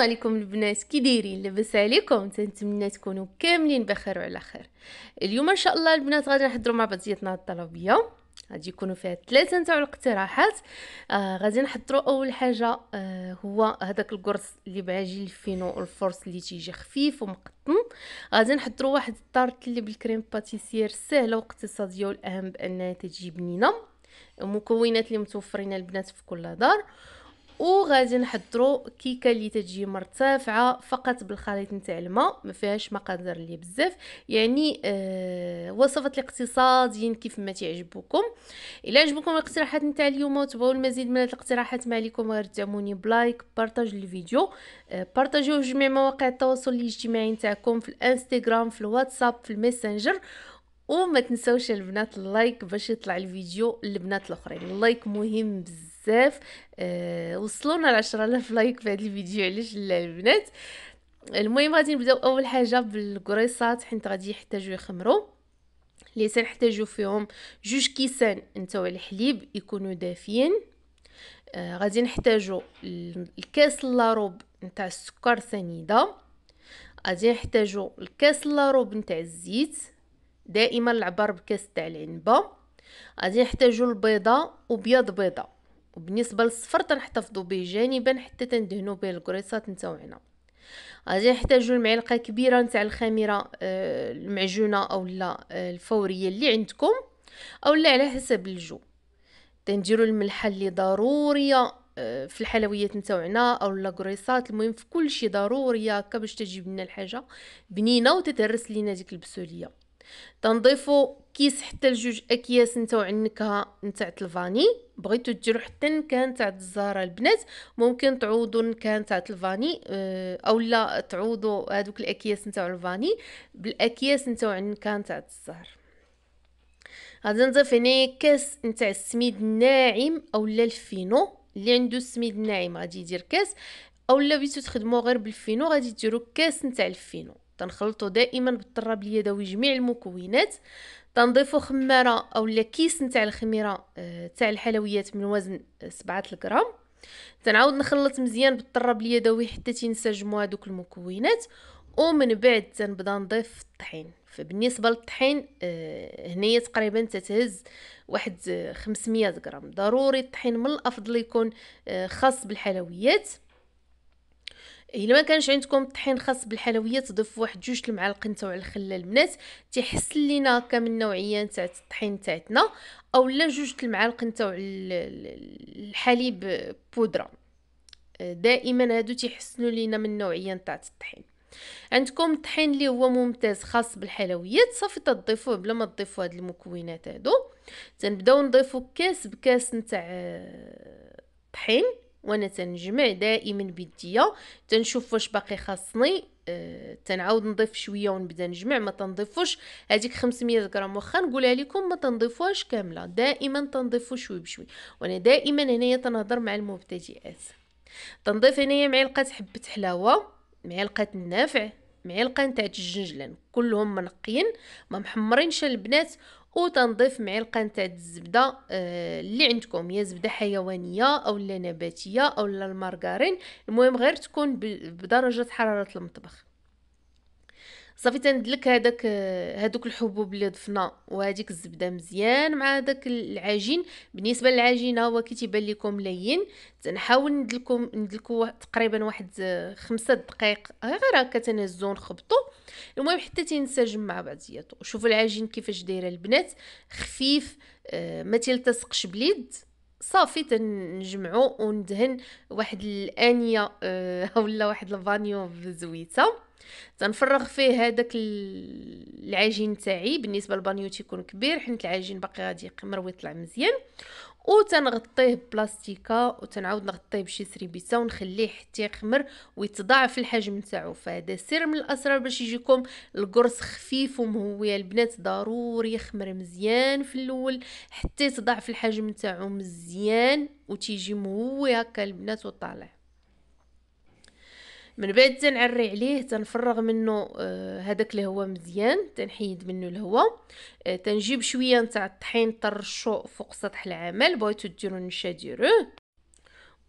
عليكم البنات كي دايرين لاباس عليكم تنتمنى تكونوا كاملين بخير وعلى خير اليوم ان شاء الله البنات غادي نحضروا مع بعضياتنا الطلبيه غادي يكونوا فيها ثلاثه نتاع الاقتراحات آه غادي نحضروا اول حاجه آه هو هذاك القرص اللي بعجين الفينو الفورس اللي تيجي خفيف ومقطن غادي نحضروا واحد الطارت اللي بالكريم باتيسير سهله واقتصاديه والاهم بانها تجي بنينه المكونات اللي متوفرين البنات في كل دار وغادي نحضروا كيكه اللي تجي مرتفعه فقط بالخليط نتاع الماء ما فيهاش مقادير اللي بزاف يعني آه وصفه الاقتصاديين يعني كيف ما تعجبوكم الا عجبكم الاقتراحات نتاع اليوم وتبغوا المزيد من الاقتراحات ما عليكم غير دعموني بلايك بارطاج الفيديو آه بارطاجيوه في جميع مواقع التواصل الاجتماعي نتاعكم في الانستغرام في الواتساب في الماسنجر وما تنسوش البنات اللايك باش يطلع الفيديو للبنات الاخرين اللايك مهم بزاف بزاف أه وصلونا ل 10000 لايك في هذا الفيديو علاش لا البنات المهم غادي نبداو اول حاجه بالقريصات حيت غادي يحتاجوا يخمروا اللي سنحتاجو فيهم جوج كيسان نتاع الحليب يكونوا دافيين آه غادي نحتاجو الكاس لاروب نتاع السكر سنيده غادي نحتاجو الكاس لاروب نتاع الزيت دائما العبار بكاس تاع العنبه غادي نحتاجو البيضه وبيض بيضه وبالنسبه للصفر تنحتفظوا به جانبا حتى تندهنوا به الكريصات نتاوعنا غادي نحتاجوا المعلقه كبيره نتاع الخميره آه، المعجونه اولا آه، الفوريه اللي عندكم اولا على حسب الجو تنديروا الملحه اللي ضروريه آه، في الحلويات نتاوعنا او لاكريسات المهم في كل شيء ضروريه هكا باش تجيب لنا الحاجه بنينه وتتهرس لينا ديك البسوليه تنضيفوا كيس حتى لجوج اكياس نتاو النكهه نتاع الفاني بغيتو ديرو حتى كان نتاع الزهره البنات ممكن تعوضوا كان تاع الفاني اولا آه، تعوضوا هذوك الاكياس نتاع الفاني بالاكياس نتاع النكهه نتاع الزهر غادي نضيف هنا كاس نتاع السميد الناعم اولا الفينو اللي عنده السميد الناعم غادي يدير كاس اولا بغيتو تخدموا غير بالفينو غادي ديروا كاس نتاع الفينو تنخلطوا دائما بالطراب اليدوي جميع المكونات تنضيفو خماره اولا كيس نتاع الخميره آه، تاع الحلويات من وزن آه، سبعة الغرام تنعاود نخلط مزيان بالطراب اليدوي حتى تنسجموا هذوك المكونات ومن بعد تنبدا نضيف الطحين فبالنسبه للطحين آه، هنايا تقريبا تتهز واحد 500 غرام ضروري الطحين من الافضل يكون خاص بالحلويات الا ما كانش عندكم طحين خاص بالحلويات ضيف واحد جوج المعالق نتاع على الخله البنات تيحسن لينا هكا من النوعيه نتاع الطحين تاعتنا اولا جوج المعالق نتاع الحليب بودره دائما هادو تيحسنوا لينا من النوعيه نتاع الطحين عندكم الطحين اللي هو ممتاز خاص بالحلويات صافي تضيفوه بلا ما تضيفوا هاد المكونات هادو تنبداو نضيفو كاس بكاس نتاع طحين وانا تنجمع دائما بيديا تنشوف واش باقي خاصني أه تنعاود نضيف شويه ونبدا نجمع ما تنضيفوش هذيك 500 غرام واخا نقولها لكم ما تنضيفوهاش كامله دائما تنضيفو شوي بشوي وانا دائما هنايا تنهضر مع المبتدئات تنضيف هنايا معلقه حبه حلاوه معلقه النافع معلقه نتاع الجنجلان كلهم منقيين ما محمرينش البنات وتنضيف معلقه نتاع الزبده آه اللي عندكم يا زبده حيوانيه او لا نباتيه او لا المارغرين المهم غير تكون بدرجه حراره المطبخ صافي تندلك هذاك هذوك الحبوب اللي ضفنا وهذيك الزبده مزيان مع هذاك العجين بالنسبه للعجينه هو كي تيبان لكم لين تنحاول ندلكم ندلكو تقريبا واحد خمسة دقائق غير هكا تنهزو نخبطو المهم حتى تنسجم مع بعضياتو شوفوا العجين كيفاش دايره البنات خفيف آه، ما تلتصقش باليد صافي تنجمعو وندهن واحد الانيه آه، ولا واحد الفانيو بزويته تنفرغ فيه هذاك العجين تاعي بالنسبه للبانيو تيكون كبير حيت العجين باقي غادي يقمر ويطلع مزيان وتنغطيه ببلاستيكه وتنعاود نغطيه بشي سريبيته ونخليه حتى يخمر ويتضاعف الحجم تاعو فهذا سر من الاسرار باش يجيكم القرص خفيف ومهوي البنات ضروري يخمر مزيان في الاول حتى يتضاعف الحجم تاعو مزيان وتيجي مهوي هكا البنات وطالع من بعد تنعري عليه تنفرغ منه آه، هذاك الهواء مزيان تنحيد منه الهواء آه، تنجيب شويه نتاع الطحين طرشو فوق سطح العمل بغيتو ديرو النشا ديروه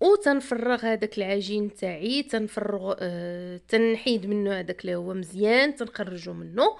وتنفرغ هذاك العجين تاعي تنفرغ آه تنحيد منه هذاك الهواء مزيان تنخرجو منه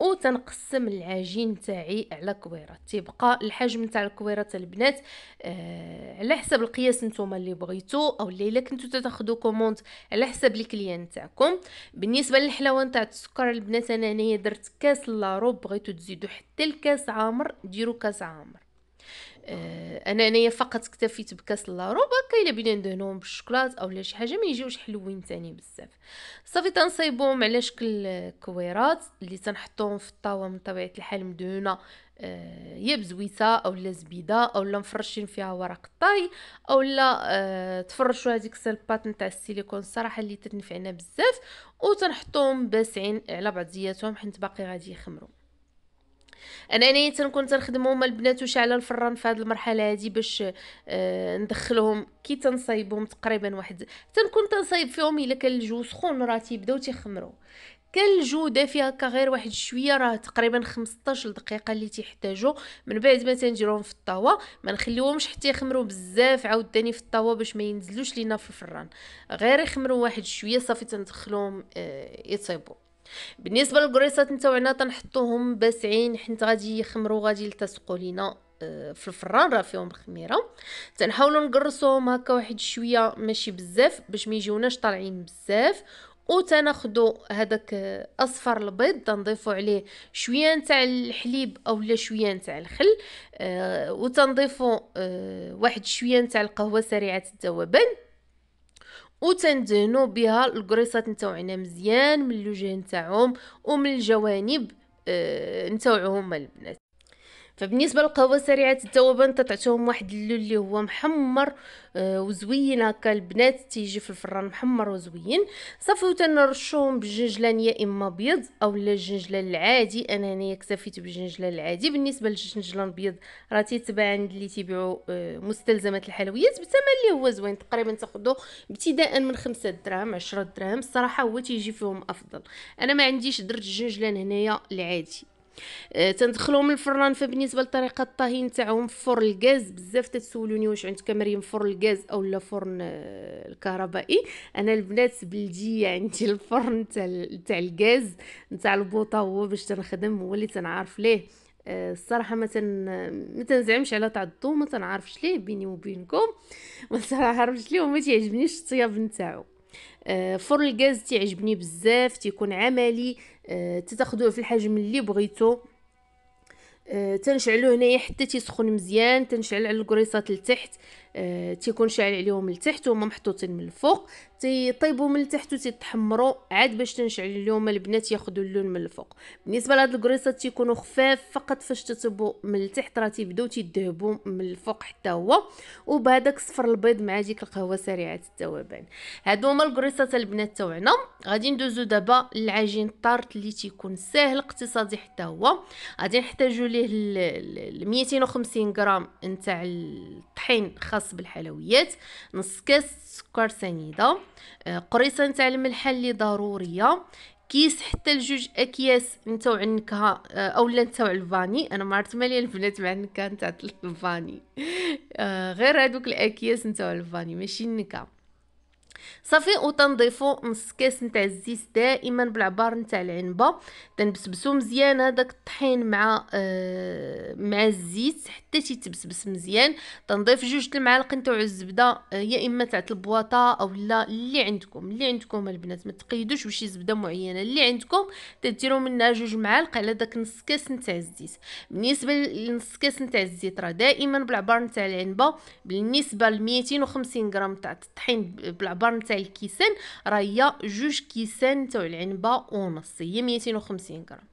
وتنقسم العجين تاعي على كويرات تيبقى الحجم تاع الكويرات البنات آه على حسب القياس نتوما اللي بغيتو او الا كنتو تاخذوا كوموند على حسب الكليان تاعكم بالنسبه للحلاوه نتاع السكر البنات انا هنايا درت كاس لاروب بغيتو تزيدو حتى الكاس عامر ديروا كاس عامر آه انا انايا فقط اكتفيت بكاس لاروب هكا الا بينا ندهنوهم بالشوكولات اولا شي حاجه ما يجيوش حلوين تاني بزاف صافي تنصيبوهم على شكل كويرات اللي تنحطوهم في الطاوه من طبيعه الحال مدهونه آه، يا بزويته او لا زبيده او لا مفرشين فيها ورق الطاي او لا آه، تفرشوا هذيك السلبات نتاع السيليكون الصراحه اللي تنفعنا بزاف وتنحطوهم باسعين على بعضياتهم حيت باقي غادي يخمروا انانيا تنكون تنخدمهم هما البنات وشعل الفران في هذه المرحله هذه باش آه، ندخلهم كي تنصايبهم تقريبا واحد تنكون تنصايب فيهم الا كان الجو سخون راه تيبداو تيخمروا كان جوده فيها غير واحد شويه راه تقريبا 15 دقيقه اللي تيحتاجو من بعد ما تنديروهم في الطاوه ما نخليوهمش حتى يخمروا بزاف عاوتاني في الطاوه باش ما ينزلوش لينا في الفران غير يخمروا واحد شويه صافي تندخلوهم آه، يطيبوا بالنسبه للكريصات نتاوعنا تنحطوهم باسعين حيت غادي يخمروا غادي يلتصقوا لينا آه، في الفران راه فيهم الخميره تنحاولوا نقرصوهم هكا واحد شويه ماشي بزاف باش ما يجيوناش طالعين بزاف وتناخدو هذاك اصفر البيض تنضيفو عليه شويه نتاع الحليب اولا شويه نتاع الخل آه وتنضيفو آه، واحد شويه نتاع القهوه سريعه الذوبان وتندهنو بها الكريصات نتاعنا مزيان من الوجه نتاعهم ومن الجوانب آه، نتاعهم البنات فبالنسبه للقهوه سريعه الذوبان تعطيهم واحد اللون اللي هو محمر آه، وزوين هكا البنات تيجي في الفران محمر وزوين صافي وتنرشهم بالجنجلان يا اما ابيض او الجنجلان العادي انا هنا اكتفيت بالجنجلان العادي بالنسبه للجنجلان الابيض راه تيتباع عند اللي تيبيعوا آه، مستلزمات الحلويات بثمن اللي هو زوين تقريبا تاخذوا ابتداء من خمسة دراهم عشرة دراهم الصراحه هو تيجي فيهم افضل انا ما عنديش درت الجنجلان هنايا العادي أه، تندخلهم الفران فبالنسبه لطريقه الطهي نتاعهم في فرن الغاز بزاف تتسولوني واش عندك مريم فرن الغاز أه، اولا فرن الكهربائي انا البنات بلديه عندي الفرن تاع تاع الغاز نتاع البوطه هو باش تنخدم هو اللي تنعرف ليه أه، الصراحه ما تن ما تنزعمش على تاع الضو ما تنعرفش ليه بيني وبينكم ما تنعرفش ليه وما تيعجبنيش الطياب نتاعو آه، فرن الغاز تيعجبني بزاف تيكون عملي آه، تتاخذوه في الحجم اللي بغيتو آه، تنشعلو هنايا حتى تيسخن مزيان تنشعل على الكريصات لتحت آه، تيكون شاعل عليهم لتحت وهما محطوطين من الفوق تيطيبوا من التحت وتتحمروا عاد باش تنشعل اليوم البنات ياخذوا اللون من الفوق بالنسبه لهاد الكريصات تيكونوا خفاف فقط فاش تتبوا من التحت راه تيبداو تيذهبوا من الفوق حتى هو وبهذاك الصفر البيض مع ديك القهوه سريعه التوابل هادو هما الكريصات البنات تاعنا غادي ندوزو دابا للعجين الطارت اللي تيكون ساهل اقتصادي حتى هو غادي نحتاجو ليه 250 غرام نتاع الطحين خاص خاص بالحلويات نص كاس سكر سنيده آه، قريصه نتاع الملح اللي ضروريه كيس حتى لجوج اكياس نتاع النكهه آه، اولا نتاع الفاني انا ما عرفت مالي البنات مع النكهه نتاع الفاني آه، غير هذوك الاكياس نتاع الفاني ماشي النكهه صافي وتنضيفو نص كاس نتاع الزيت دائما بالعبار نتاع العنبه تنبسبسو مزيان هذاك الطحين مع آه مع الزيت حتى تيتبسبس مزيان تنضيف جوج المعالق نتاع الزبده آه يا اما تاع البواطه او لا اللي عندكم اللي عندكم البنات ما تقيدوش بشي زبده معينه اللي عندكم تديروا منها جوج معالق على داك نص كاس نتاع الزيت بالنسبه لنص كاس نتاع الزيت راه دائما بالعبار نتاع العنبه بالنسبه ل 250 غرام تاع الطحين بالعبار السعر نتاع الكيسان راهي جوج كيسان تاع العنبه ونص هي 250 غرام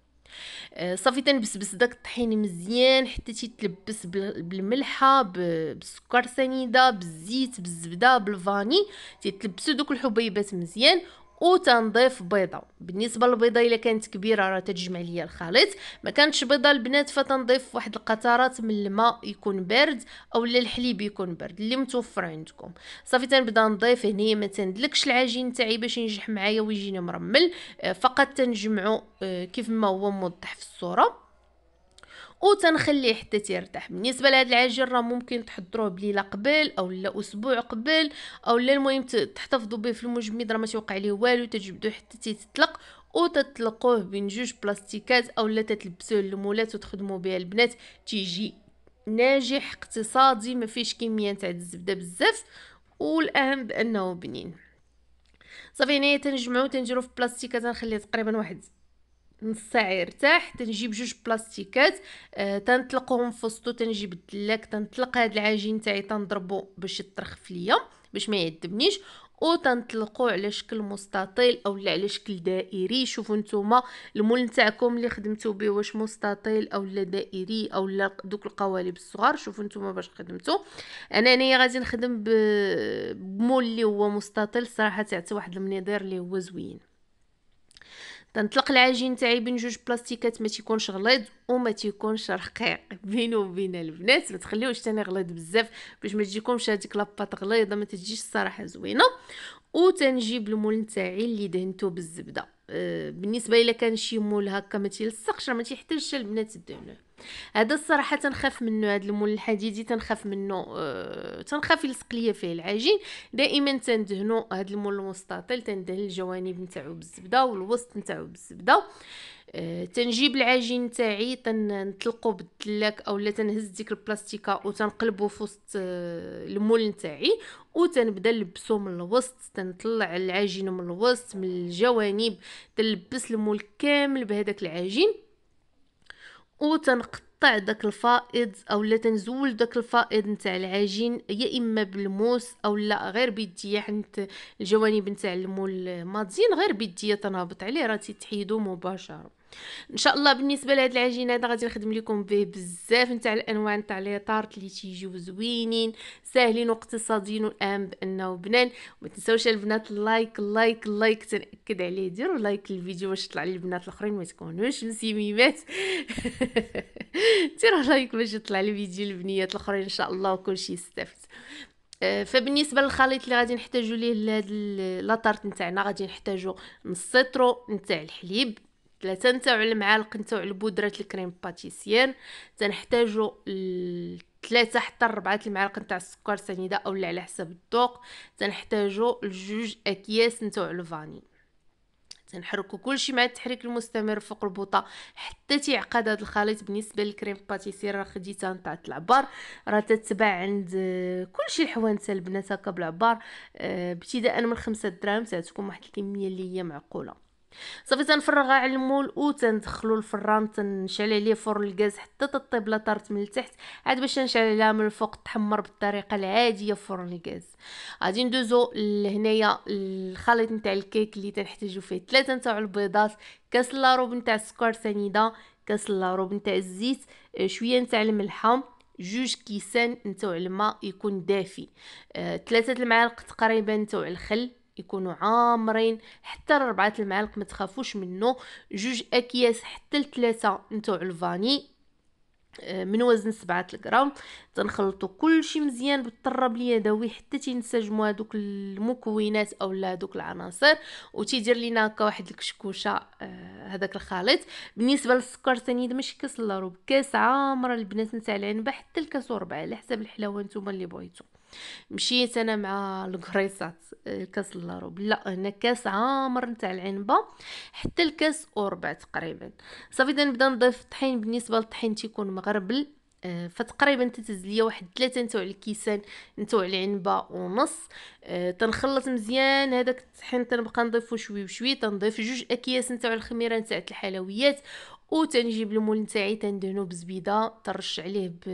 آه، صافي تنبسبس داك الطحين مزيان حتى تيتلبس بالملحه بالسكر سنيده بالزيت بالزبده بالفاني تيتلبسوا دوك الحبيبات مزيان وتنظيف بيضه بالنسبه للبيضه الا كانت كبيره راه تجمع ليا الخليط ما كانتش بيضه البنات فتنضيف واحد القطرات من الماء يكون بارد اولا الحليب يكون بارد اللي متوفر عندكم صافي تنبدا نضيف هنايا ما تندلكش العجين تاعي باش ينجح معايا ويجيني مرمل آه، فقط تنجمعو آه، كيف ما هو موضح في الصوره وتنخليه حتى تيرتاح بالنسبه لهاد العجين راه ممكن تحضروه بليله قبل او لا اسبوع قبل او لا المهم تحتفظوا به في المجمد راه ما توقع ليه والو تجبدوه حتى تيتطلق وتطلقوه بين جوج بلاستيكات او لا تلبسوه للمولات وتخدموا بها البنات تيجي ناجح اقتصادي ما فيش كميه تاع الزبده بزاف والاهم بانه بنين صافي هنايا تنجمعو تنديرو في بلاستيكه تنخليه تقريبا واحد نص ساعه يرتاح تنجيب جوج بلاستيكات آه تنطلقهم في وسطو تنجيب الدلاك تنطلق هاد العجين تاعي تنضربو باش يترخف ليا باش ما يعذبنيش او تنطلقو على شكل مستطيل او على شكل دائري شوفوا نتوما المول نتاعكم اللي خدمتو به واش مستطيل او لا دائري او لا دوك القوالب الصغار شوفوا نتوما باش خدمتو انا هنايا غادي نخدم بمول اللي هو مستطيل صراحه تاع واحد المنظر اللي هو زوين تنطلق العجين تاعي بين جوج بلاستيكات ما تيكونش غليظ وما تيكونش رقيق بينو وبين البنات ما تخليوش تاني غليظ بزاف باش ما تجيكمش هذيك لاباط غليظه ما تجيش الصراحه زوينه وتنجيب المول تاعي اللي دهنته بالزبده آه، بالنسبه الا كان شي مول هكا ما تيلصقش ما تيحتاجش البنات دهنوه هذا الصراحه تنخاف منه هذا المول الحديدي تنخاف منه أه تنخاف يلصق ليا فيه العجين دائما تندهنو هذا المول المستطيل تندهن الجوانب نتاعو بالزبده والوسط نتاعو بالزبده أه تنجيب العجين تاعي تنطلقو بالدلاك اولا تنهز ديك البلاستيكه وتنقلبو في وسط آه، المول نتاعي وتنبدا نلبسو من الوسط تنطلع العجين من الوسط من الجوانب تلبس المول كامل بهذاك العجين او تنقطع داك الفائض او لا تنزول داك الفائض نتاع العجين يا اما بالموس او لا غير بيديه حنت الجوانب نتاع المول مادزين غير بيديه تنهبط عليه راه تيتحيدو مباشره ان شاء الله بالنسبه لهاد العجينه هذا غادي نخدم لكم به بزاف نتاع الانواع نتاع لي طارت اللي تيجيو زوينين ساهلين واقتصاديين والان بانه بنان وما تنساوش البنات اللايك اللايك اللايك تنأكد عليه ديروا لايك للفيديو باش يطلع للبنات الاخرين ما تكونوش مسيميمات ديروا لايك باش يطلع الفيديو للبنيات الاخرين ان شاء الله وكلشي استفدت آه، فبالنسبه للخليط اللي غادي نحتاجو ليه لهاد لاطارت نتاعنا غادي نحتاجو نص سيترو نتاع الحليب ثلاثة نتاعو المعالق نتاعو البودرة الكريم باتيسيير تنحتاجو ثلاثة حتى ربعة المعالق نتاع السكر سنيدة اولا على حسب الذوق تنحتاجو لجوج اكياس نتاع الفاني تنحركو كلشي مع التحريك المستمر فوق البوطه حتى تيعقد هذا الخليط بالنسبه للكريم باتيسير راه خديتها نتاع العبار راه تتباع عند كلشي الحوانت البنات هكا بالعبار آه، ابتداء من خمسة دراهم تكون واحد الكميه اللي هي معقوله صافي تنفرغها على المول تندخلو الفران تنشعل عليه فرن الغاز حتى تطيب لا طارت من التحت عاد باش عليها من الفوق تحمر بالطريقه العاديه في فرن الغاز غادي ندوزو لهنايا الخليط نتاع الكيك اللي تنحتاجو فيه ثلاثه نتاع البيضات كاس لاروب نتاع السكر سنيده كاس لاروب نتاع الزيت آه، شويه نتاع الملحه جوج كيسان نتاع الماء يكون دافي ثلاثه آه، المعالق تقريبا نتاع الخل يكونوا عامرين حتى ربعة المعالق ما تخافوش منه جوج اكياس حتى لثلاثة نتوع الفاني آه، من وزن سبعة الغرام تنخلطو كلشي مزيان بالطراب اليدوي حتى تنسجموا هذوك المكونات اولا هذوك العناصر وتيدير لينا هكا واحد الكشكوشه آه، هذاك الخليط بالنسبه للسكر ثاني ماشي كاس الا ربع كاس عامره البنات نتاع العنبه حتى الكاس وربع على حساب الحلاوه نتوما اللي بغيتو مشيت انا مع الكريصات الكاس اللروب لا هنا كاس عامر نتاع العنبه حتى الكاس وربع تقريبا صافي نبدا نضيف الطحين بالنسبه للطحين تيكون مغربل آه، فتقريبا تتهز ليا واحد ثلاثة نتوع الكيسان نتوع العنبه ونص أه تنخلط مزيان هذاك الطحين تنبقى نضيفو شوي بشوي تنضيف جوج اكياس نتاع الخميره نتاع الحلويات وتنجيب المول نتاعي تندهنو بزبيده ترش عليه ب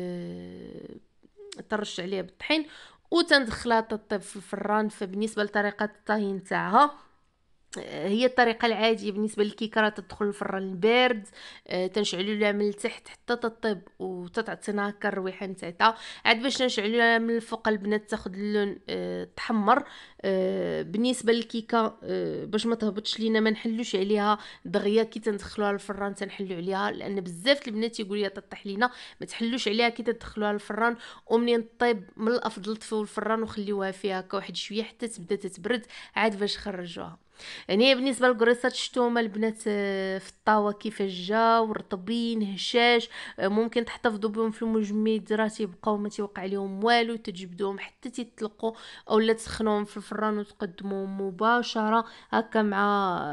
ترش عليه بالطحين وتندخلها تطيب في الفران فبالنسبه لطريقه الطهي نتاعها هي الطريقه العاديه بالنسبه للكيكه تدخل الفران البارد آه، تنشعلو لها من التحت حتى تطيب وتتعطينا هكا الرويحه نتاعتها عاد باش تنشعلو لها من الفوق البنات تاخد اللون آه، تحمر آه، بالنسبه للكيكه باش ما تهبطش لينا ما نحلوش عليها دغيا كي تندخلوها للفران تنحلو عليها لان بزاف البنات يقولوا لي تطيح لينا ما تحلوش عليها كي تدخلوها للفران ومنين طيب من الافضل طفيو الفران وخليوها فيها هكا واحد شويه حتى تبدا تتبرد عاد باش خرجوها يعني بالنسبه لكريسات الشتومه البنات آه، في الطاوه كيفاش جاو رطبين هشاش آه، ممكن تحتفظوا بهم في المجمد راه يبقاو ما تيوقع لهم والو تجبدوهم حتى تيتلقوا اولا تسخنوهم في الفران وتقدموهم مباشره هكا مع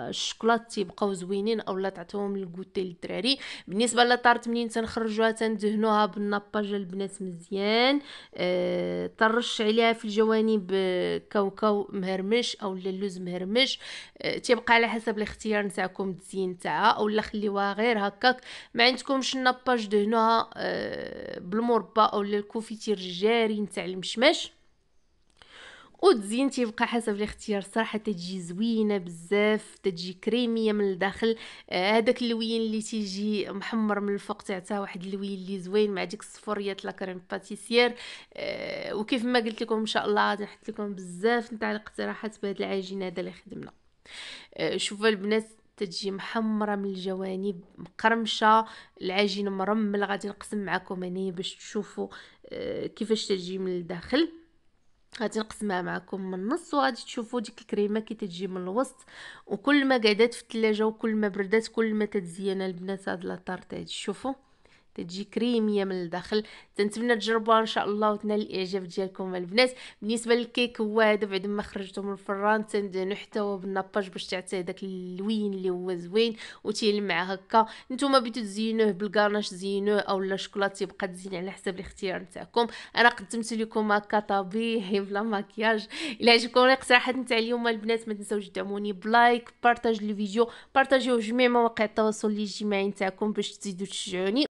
الشكلاط تيبقاو زوينين اولا تعطيوهم للكوتي للدراري بالنسبه لطارت منين تنخرجوها تندهنوها بالناباج البنات مزيان أه ترش عليها في الجوانب آه، كاوكاو مهرمش اولا اللوز مهرمش تيبقى على حسب الاختيار نتاعكم الزين تاعها ولا خليوها غير هكاك ما عندكمش ناباج دهنوها آه، بالمربى ولا الكوفيتير الجاري نتاع المشمش وتزين تيبقى حسب الاختيار صراحه تجي زوينه بزاف تجي كريميه من الداخل آه، هذاك آه اللوين اللي تيجي محمر من الفوق تاعتها واحد اللوين اللي زوين مع ديك الصفريات لا كريم باتيسير آه وكيف ما قلت لكم ان شاء الله غادي نحط لكم بزاف نتاع الاقتراحات بهذه العجينه هذا اللي خدمنا أه، شوفوا البنات تجي محمرة من الجوانب مقرمشة العجين مرمل غادي نقسم معكم هنا باش تشوفوا أه، كيفاش تجي من الداخل غادي نقسمها معكم من النص وغادي تشوفوا ديك الكريمه كي تجي من الوسط وكل ما قعدات في الثلاجه وكل ما بردات كل ما تتزين البنات هاد لاطارت شوفوا تجي كريميه من الداخل تنتمنى تجربوها ان شاء الله وتنال الاعجاب ديالكم البنات بالنسبه للكيك هو هذا بعد ما خرجته من الفران تندهنو حتى هو بالناباج باش تعطي داك اللوين اللي هو زوين وتيلمع هكا نتوما بغيتو تزينوه بالكارناش زينوه اولا شوكولاط تيبقى تزين على حسب الاختيار نتاعكم انا قدمت لكم هكا طبيعي بلا ماكياج الا عجبكم الاقتراحات نتاع اليوم البنات ما تنساوش تدعموني بلايك بارطاج الفيديو بارطاجيوه جميع مواقع التواصل الاجتماعي نتاعكم باش تزيدو تشجعوني